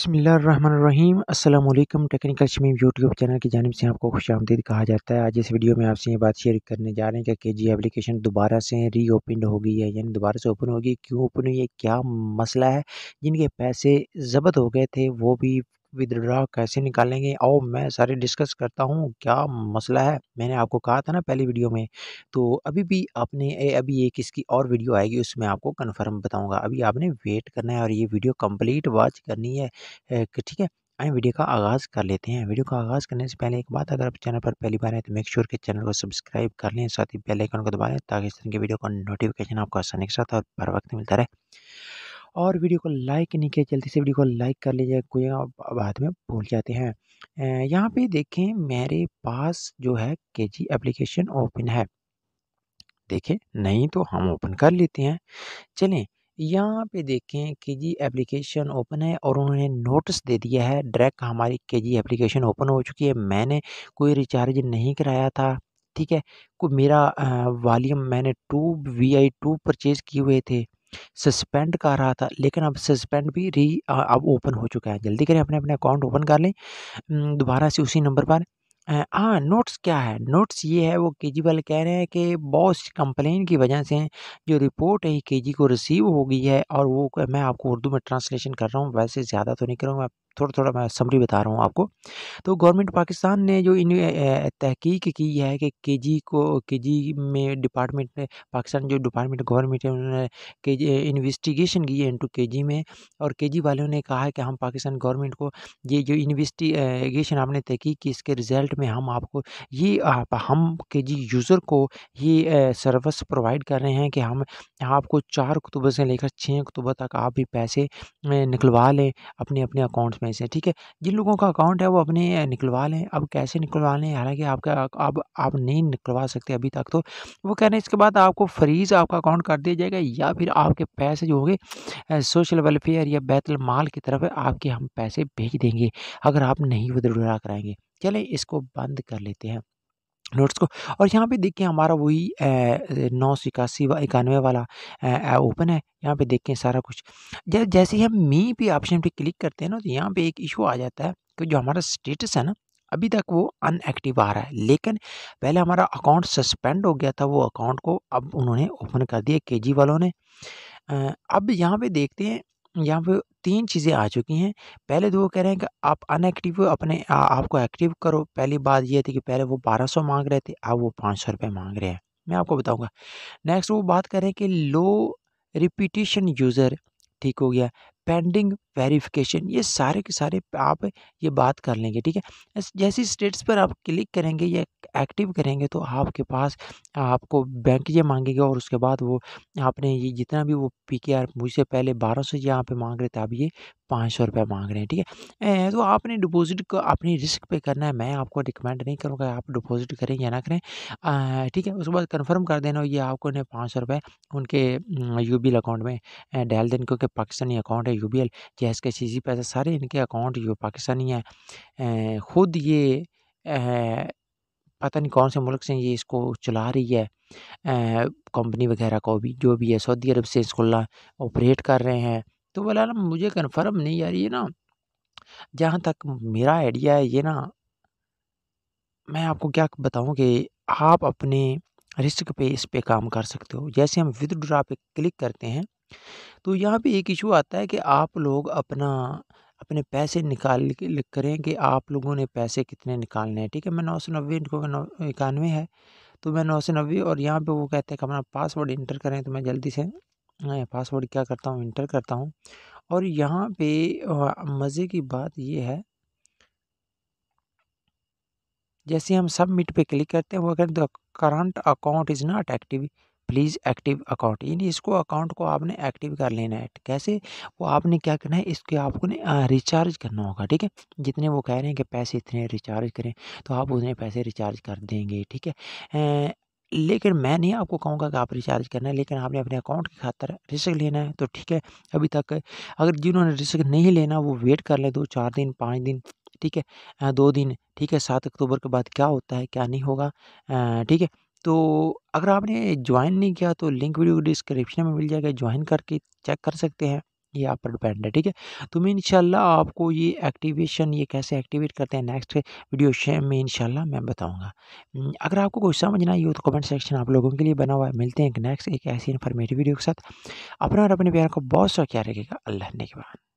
बसमीम अल्लाम technical Shamim YouTube channel की जानब से आपको खुश आमदीद कहा जाता है आज इस वीडियो में आपसे ये बात शेयर करने जा रहे हैं कि जी एप्लीकेशन दोबारा से री ओपन हो गई है यानी दोबारा से ओपन होगी क्यों ओपन हुई है क्या मसला है जिनके पैसे जबत हो गए थे वो भी विद्रा कैसे निकालेंगे और मैं सारे डिस्कस करता हूँ क्या मसला है मैंने आपको कहा था ना पहली वीडियो में तो अभी भी आपने ए, अभी एक इसकी और वीडियो आएगी उसमें आपको कन्फर्म बताऊँगा अभी आपने वेट करना है और ये वीडियो कम्प्लीट वॉच करनी है ठीक है आए वीडियो का आगाज़ कर लेते हैं वीडियो का आगाज़ करने से पहले एक बात अगर आप चैनल पर पहली बार आए तो मेक श्योर के चैनल को सब्सक्राइब कर लें साथ ही बेल आइकन को दबा लें ताकि इस तरह की वीडियो का नोटिफिकेशन आपको आसानी के साथ और हर वक्त मिलता रहे और वीडियो को लाइक नहीं किया जल्दी से वीडियो को लाइक कर लीजिए कोई बाद में भूल जाते हैं यहाँ पे देखें मेरे पास जो है के जी एप्लीकेशन ओपन है देखें नहीं तो हम ओपन कर लेते हैं चलें यहाँ पे देखें के जी एप्लीकेशन ओपन है और उन्होंने नोटिस दे दिया है डायरेक्ट हमारी के जी एप्लीकेशन ओपन हो चुकी है मैंने कोई रिचार्ज नहीं कराया था ठीक है को मेरा वॉल्यूम मैंने two V I two purchase किए हुए थे सस्पेंड कर रहा था लेकिन अब सस्पेंड भी री अब ओपन हो चुका है जल्दी करें अपने अपने अकाउंट ओपन कर लें दोबारा से उसी नंबर पर हाँ नोट्स क्या है नोट्स ये है वो के वाले कह रहे हैं कि बॉस कंप्लेन की वजह से जो रिपोर्ट है के जी को रिसीव हो गई है और वो मैं आपको उर्दू में ट्रांसलेशन कर रहा हूँ वैसे ज़्यादा तो नहीं करूँगा थोड़ा थोड़ा मैं समरी बता रहा हूँ आपको तो गवर्नमेंट पाकिस्तान ने जो इन तहकीक की है कि के जी को के जी में डिपार्टमेंट ने पाकिस्तान जो डिपार्टमेंट गवर्नमेंट है उन्होंने के जी इन्वेस्टिगेशन की है इंटू के जी में और के जी वालों ने कहा है कि हम पाकिस्तान गवर्नमेंट को ये जो इन्वेस्टिगेशन आपने तहकीक की इसके रिज़ल्ट में हम आपको ये आप, हम के जी यूज़र को ये सर्विस प्रोवाइड कर रहे हैं कि हम आपको चार अक्टूबर से लेकर छः अक्टूबर तक आप भी पैसे निकलवा लें अपने अपने अकाउंट्स में से ठीक है जिन लोगों का अकाउंट है वो अपने निकलवा लें अब कैसे निकलवा लें हालांकि आपका अब आप नहीं निकलवा सकते अभी तक तो वो कह रहे हैं इसके बाद आपको फ्रीज आपका अकाउंट कर दिया जाएगा या फिर आपके पैसे जो होंगे सोशल वेलफेयर या बैतल माल की तरफ आपके हम पैसे भेज देंगे अगर आप नहीं विदड्रा कराएंगे चलें इसको बंद कर लेते हैं नोट्स को और यहाँ पे देखिए हमारा वही नौ सौ इक्यासी व इक्यानवे वाला ओपन है यहाँ पे देखें सारा कुछ जैसे ही हम मी पे ऑप्शन पे क्लिक करते हैं ना तो यहाँ पे एक इशू आ जाता है कि जो हमारा स्टेटस है ना अभी तक वो अनएक्टिव आ रहा है लेकिन पहले हमारा अकाउंट सस्पेंड हो गया था वो अकाउंट को अब उन्होंने ओपन कर दिया के वालों ने अब यहाँ पर देखते हैं यहाँ पे तीन चीज़ें आ चुकी हैं पहले तो वो कह रहे हैं कि आप अनएक्टिव अपने आ, आपको एक्टिव करो पहली बात ये थी कि पहले वो बारह सौ मांग रहे थे अब वो पाँच सौ रुपये मांग रहे हैं मैं आपको बताऊंगा नेक्स्ट वो बात करें कि लो रिपीटिशन यूज़र ठीक हो गया पेंडिंग वेरिफिकेशन ये सारे के सारे आप ये बात कर लेंगे ठीक है जैसी स्टेट्स पर आप क्लिक करेंगे या एक्टिव करेंगे तो आपके पास आपको बैंक ये मांगेगा और उसके बाद वो आपने ये जितना भी वो पी के आर मुझसे पहले बारह सौ यहाँ पर मांग रहे थे आप ये पाँच सौ रुपये मांग रहे हैं ठीक है तो आपने डिपॉजिट को अपनी रिस्क पे करना है मैं आपको रिकमेंड नहीं करूँगा आप डिपॉजिट करें या ना करें ठीक है उसके बाद कन्फर्म कर देना ये आपको उन्हें पाँच सौ रुपये उनके यू अकाउंट में डाल देना क्योंकि पाकिस्तानी अकाउंट है यू बी एल जैस के सी जी पैसा सारे इनके अकाउंट जो पाकिस्तानी है ख़ुद ये पता नहीं कौन से मुल्क से ये इसको चला रही है कंपनी वगैरह को भी जो भी है सऊदी अरब से इसको ऑपरेट कर रहे हैं तो ना मुझे कन्फर्म नहीं यार ये ना जहाँ तक मेरा आइडिया है ये ना मैं आपको क्या बताऊँ कि आप अपने रिस्क पे इस पे काम कर सकते हो जैसे हम विदड्रा पे क्लिक करते हैं तो यहाँ पे एक इशू आता है कि आप लोग अपना अपने पैसे निकाल के लिख करें कि आप लोगों ने पैसे कितने निकालने हैं ठीक है मैं नौ सौ नब्बे इनको नौ इक्यानवे है तो मैं नौ सौ नब्बे और यहाँ पे वो कहते हैं कि अपना पासवर्ड इंटर करें तो मैं जल्दी से पासवर्ड क्या करता हूँ इंटर करता हूँ और यहाँ पे मज़े की बात ये है जैसे हम सबमिट पे क्लिक करते हैं वो कहते हैं the current account is not active please active account यानी इसको अकाउंट को आपने एक्टिव कर लेना है कैसे वो आपने क्या करना है इसके आपको रिचार्ज करना होगा ठीक है जितने वो कह रहे हैं कि पैसे इतने रिचार्ज करें तो आप उतने पैसे रिचार्ज कर देंगे ठीक है लेकिन मैं नहीं आपको कहूँगा कि आप रिचार्ज करना है लेकिन आपने अपने अकाउंट की खातर रिस्क लेना है तो ठीक है अभी तक अगर जिन्होंने रिस्क नहीं लेना वो वेट कर ले दो चार दिन पाँच दिन ठीक है दो दिन ठीक है सात अक्टूबर के बाद क्या होता है क्या नहीं होगा ठीक है तो अगर आपने ज्वाइन नहीं किया तो लिंक वीडियो डिस्क्रिप्शन में मिल जाएगा ज्वाइन करके चेक कर सकते हैं ये आप पर डिपेंड है ठीक है तो मैं इनशाला आपको ये एक्टिवेशन ये कैसे एक्टिवेट करते हैं नेक्स्ट वीडियो में इनशाला मैं बताऊंगा अगर आपको कुछ समझना आई हो तो कमेंट सेक्शन आप लोगों के लिए बना हुआ है मिलते हैं एक नेक्स्ट एक ऐसी इन्फॉर्मेटिव वीडियो के साथ अपना और अपने प्यार को बहुत सा क्या रखेगा अल्लाह ने